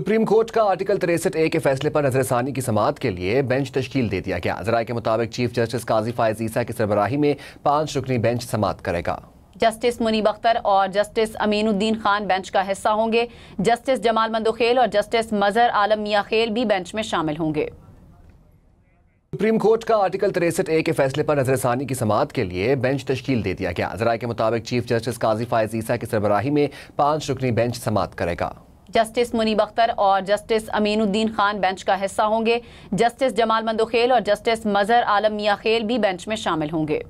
supreme court का article तिरसठ ए के फैसले पर नजरसानी की समात के लिए बेंच तश्ील दे दिया गया जरा के मुताबिक चीफ जस्टिस काजी फायज ईसा की सरबराही में पांच रुकनी बेंच समात करेगा जस्टिस मुनीब अख्तर और जस्टिस अमीनुद्दीन खान बेंच का हिस्सा होंगे जस्टिस जमाल मंदोखेल और जस्टिस मजहर आलम मिया खेल भी बेंच में शामिल होंगे सुप्रीम कोर्ट का आर्टिकल तिरसठ ए के फैसले पर नजरसानी की समात के लिए बेंच तश्ील दे दिया गया जरा के मुताबिक चीफ जस्टिस काजी फायज ईसा की सरबराही में पांच रुकनी बेंच समात करेगा जस्टिस मुनीब अख्तर और जस्टिस अमीनुद्दीन खान बेंच का हिस्सा होंगे जस्टिस जमाल मंदोखेल और जस्टिस मजहर आलम मियाँ खेल भी बेंच में शामिल होंगे